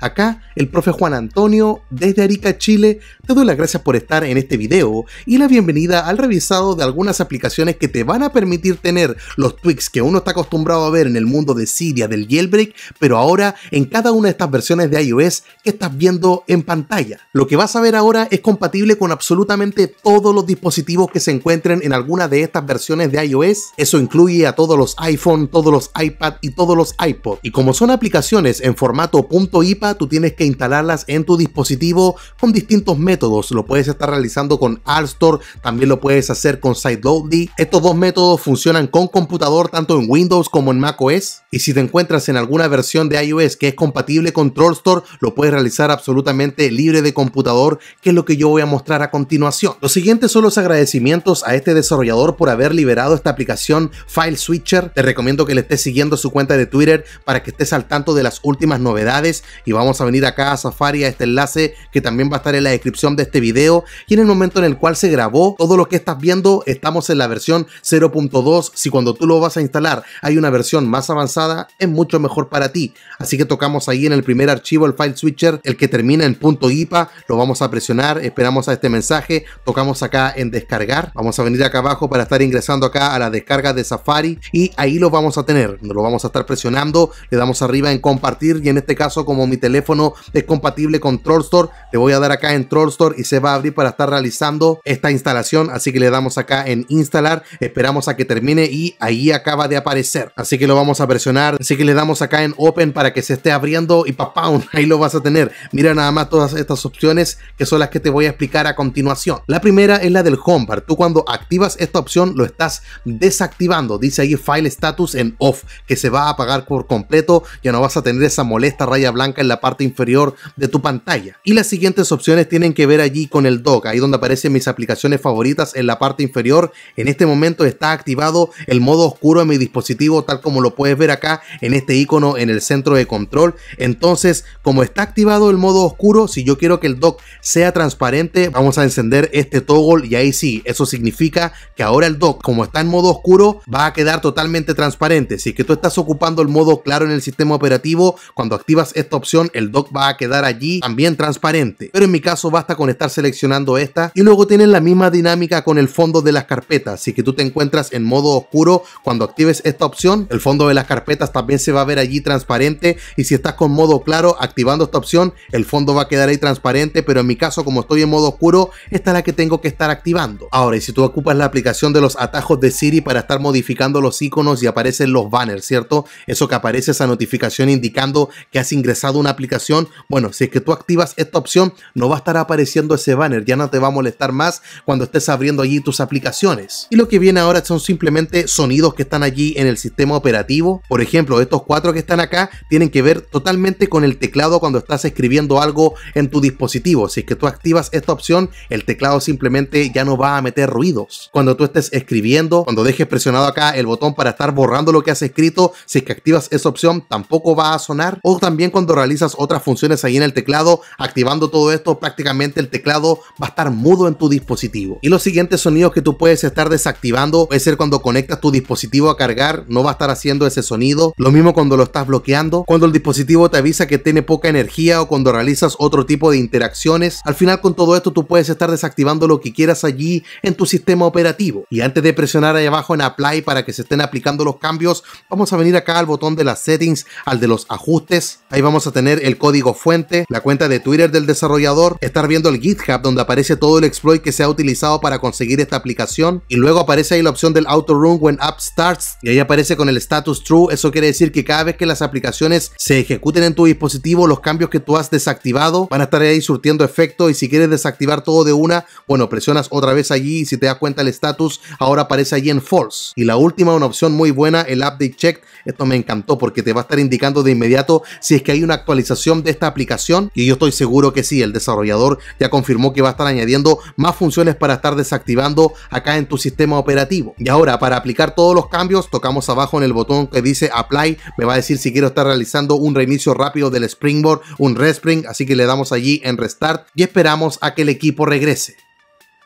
Acá el profe Juan Antonio desde Arica, Chile, te doy las gracias por estar en este video y la bienvenida al revisado de algunas aplicaciones que te van a permitir tener los tweaks que uno está acostumbrado a ver en el mundo de Siria del jailbreak, pero ahora en cada una de estas versiones de iOS que estás viendo en pantalla. Lo que vas a ver ahora es compatible con absolutamente todos los dispositivos que se encuentren en alguna de estas versiones de iOS. Eso incluye a todos los iPhone, todos los iPad y todos los iPod. Y como son aplicaciones en formato .iPad tú tienes que instalarlas en tu dispositivo con distintos métodos. Lo puedes estar realizando con Store. también lo puedes hacer con Sideloadly. Estos dos métodos funcionan con computador tanto en Windows como en macOS. Y si te encuentras en alguna versión de iOS que es compatible con Store, lo puedes realizar absolutamente libre de computador, que es lo que yo voy a mostrar a continuación. Lo siguiente son los agradecimientos a este desarrollador por haber liberado esta aplicación File Switcher. Te recomiendo que le estés siguiendo su cuenta de Twitter para que estés al tanto de las últimas novedades y vamos a venir acá a Safari a este enlace que también va a estar en la descripción de este video y en el momento en el cual se grabó todo lo que estás viendo estamos en la versión 0.2 si cuando tú lo vas a instalar hay una versión más avanzada es mucho mejor para ti así que tocamos ahí en el primer archivo el file switcher el que termina en .ipa lo vamos a presionar esperamos a este mensaje tocamos acá en descargar vamos a venir acá abajo para estar ingresando acá a la descarga de Safari y ahí lo vamos a tener lo vamos a estar presionando le damos arriba en compartir y en este caso como mi teléfono es compatible con troll store te voy a dar acá en troll store y se va a abrir para estar realizando esta instalación. Así que le damos acá en instalar. Esperamos a que termine y ahí acaba de aparecer. Así que lo vamos a presionar. Así que le damos acá en Open para que se esté abriendo y papá, ahí lo vas a tener. Mira nada más todas estas opciones que son las que te voy a explicar a continuación. La primera es la del home bar. Tú cuando activas esta opción lo estás desactivando. Dice ahí File Status en Off, que se va a apagar por completo. Ya no vas a tener esa molesta raya blanca en la parte inferior de tu pantalla. Y las siguientes opciones tienen que ver allí con el dock, ahí donde aparecen mis aplicaciones favoritas en la parte inferior. En este momento está activado el modo oscuro en mi dispositivo, tal como lo puedes ver acá en este icono en el centro de control. Entonces, como está activado el modo oscuro, si yo quiero que el dock sea transparente, vamos a encender este toggle y ahí sí, eso significa que ahora el dock, como está en modo oscuro, va a quedar totalmente transparente. Si es que tú estás ocupando el modo claro en el sistema operativo, cuando activas esta opción, el dock va a quedar allí también transparente. Pero en mi caso basta con estar seleccionando esta y luego tienen la misma dinámica con el fondo de las carpetas. Si que tú te encuentras en modo oscuro cuando actives esta opción. El fondo de las carpetas también se va a ver allí transparente y si estás con modo claro activando esta opción, el fondo va a quedar ahí transparente. Pero en mi caso como estoy en modo oscuro, esta es la que tengo que estar activando. Ahora, y si tú ocupas la aplicación de los atajos de Siri para estar modificando los iconos y aparecen los banners, ¿cierto? Eso que aparece esa notificación indicando que has ingresado una aplicación, bueno, si es que tú activas esta opción, no va a estar apareciendo ese banner, ya no te va a molestar más cuando estés abriendo allí tus aplicaciones. Y lo que viene ahora son simplemente sonidos que están allí en el sistema operativo. Por ejemplo, estos cuatro que están acá tienen que ver totalmente con el teclado cuando estás escribiendo algo en tu dispositivo. Si es que tú activas esta opción, el teclado simplemente ya no va a meter ruidos. Cuando tú estés escribiendo, cuando dejes presionado acá el botón para estar borrando lo que has escrito, si es que activas esa opción, tampoco va a sonar. O también cuando realizas otras funciones ahí en el teclado, activando todo esto, prácticamente el teclado va a estar mudo en tu dispositivo. Y los siguientes sonidos que tú puedes estar desactivando puede ser cuando conectas tu dispositivo a cargar, no va a estar haciendo ese sonido. Lo mismo cuando lo estás bloqueando, cuando el dispositivo te avisa que tiene poca energía o cuando realizas otro tipo de interacciones. Al final con todo esto tú puedes estar desactivando lo que quieras allí en tu sistema operativo. Y antes de presionar ahí abajo en apply para que se estén aplicando los cambios, vamos a venir acá al botón de las settings, al de los ajustes. Ahí vamos a tener el código fuente, la cuenta de Twitter del desarrollador, estar viendo el GitHub donde aparece todo el exploit que se ha utilizado para conseguir esta aplicación y luego aparece ahí la opción del auto run when app starts y ahí aparece con el status true, eso quiere decir que cada vez que las aplicaciones se ejecuten en tu dispositivo, los cambios que tú has desactivado van a estar ahí surtiendo efecto y si quieres desactivar todo de una, bueno, presionas otra vez allí y si te das cuenta el status ahora aparece allí en false. Y la última, una opción muy buena, el update check, esto me encantó porque te va a estar indicando de inmediato si es que hay una actualización de esta aplicación y yo estoy seguro que sí, el desarrollador ya confirmó que va a estar añadiendo más funciones para estar desactivando acá en tu sistema operativo. Y ahora para aplicar todos los cambios tocamos abajo en el botón que dice apply, me va a decir si quiero estar realizando un reinicio rápido del Springboard, un respring, así que le damos allí en restart y esperamos a que el equipo regrese.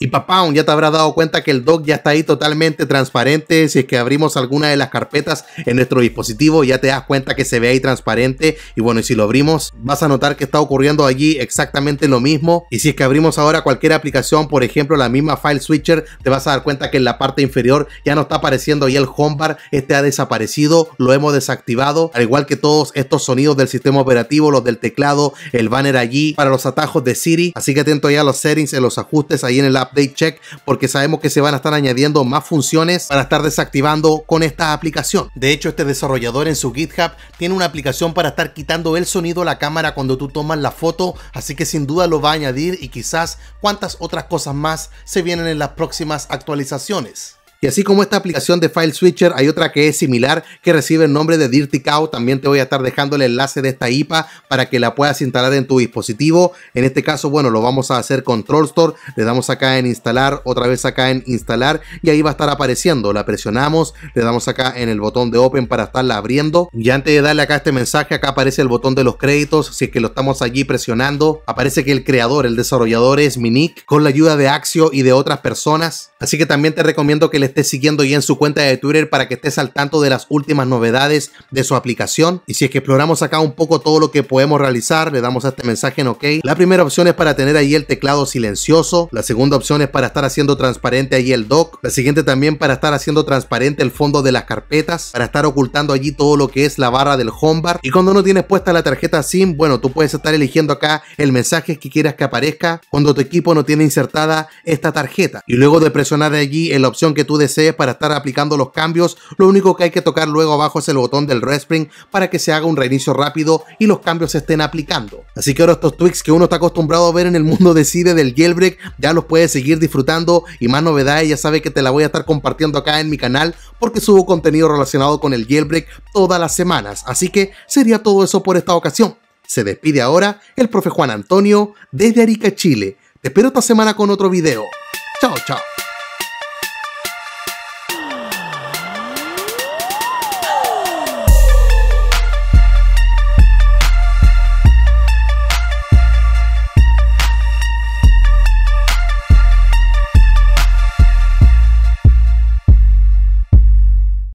Y papá, ya te habrás dado cuenta que el dock ya está ahí totalmente transparente. Si es que abrimos alguna de las carpetas en nuestro dispositivo, ya te das cuenta que se ve ahí transparente. Y bueno, y si lo abrimos, vas a notar que está ocurriendo allí exactamente lo mismo. Y si es que abrimos ahora cualquier aplicación, por ejemplo, la misma File Switcher, te vas a dar cuenta que en la parte inferior ya no está apareciendo ahí el home bar. Este ha desaparecido, lo hemos desactivado. Al igual que todos estos sonidos del sistema operativo, los del teclado, el banner allí para los atajos de Siri. Así que atento ya a los settings, en los ajustes ahí en el app update check porque sabemos que se van a estar añadiendo más funciones para estar desactivando con esta aplicación. De hecho, este desarrollador en su GitHub tiene una aplicación para estar quitando el sonido a la cámara cuando tú tomas la foto, así que sin duda lo va a añadir y quizás cuántas otras cosas más se vienen en las próximas actualizaciones. Y así como esta aplicación de File Switcher, hay otra que es similar, que recibe el nombre de Dirty Cow. También te voy a estar dejando el enlace de esta IPA para que la puedas instalar en tu dispositivo. En este caso, bueno, lo vamos a hacer con Troll Store. Le damos acá en instalar, otra vez acá en instalar y ahí va a estar apareciendo. La presionamos, le damos acá en el botón de Open para estarla abriendo. Y antes de darle acá este mensaje, acá aparece el botón de los créditos. Si es que lo estamos allí presionando, aparece que el creador, el desarrollador es Minik con la ayuda de Axio y de otras personas. Así que también te recomiendo que le esté siguiendo ya en su cuenta de Twitter para que estés al tanto de las últimas novedades de su aplicación. Y si es que exploramos acá un poco todo lo que podemos realizar, le damos a este mensaje en OK. La primera opción es para tener ahí el teclado silencioso. La segunda opción es para estar haciendo transparente allí el dock. La siguiente también para estar haciendo transparente el fondo de las carpetas, para estar ocultando allí todo lo que es la barra del home bar. Y cuando no tienes puesta la tarjeta SIM, bueno, tú puedes estar eligiendo acá el mensaje que quieras que aparezca cuando tu equipo no tiene insertada esta tarjeta. Y luego de presionar allí en la opción que tú desees para estar aplicando los cambios, lo único que hay que tocar luego abajo es el botón del Respring para que se haga un reinicio rápido y los cambios se estén aplicando. Así que ahora estos tweaks que uno está acostumbrado a ver en el mundo de del jailbreak ya los puedes seguir disfrutando y más novedades ya sabe que te la voy a estar compartiendo acá en mi canal porque subo contenido relacionado con el jailbreak todas las semanas. Así que sería todo eso por esta ocasión. Se despide ahora el profe Juan Antonio desde Arica, Chile. Te espero esta semana con otro video. Chao, chao.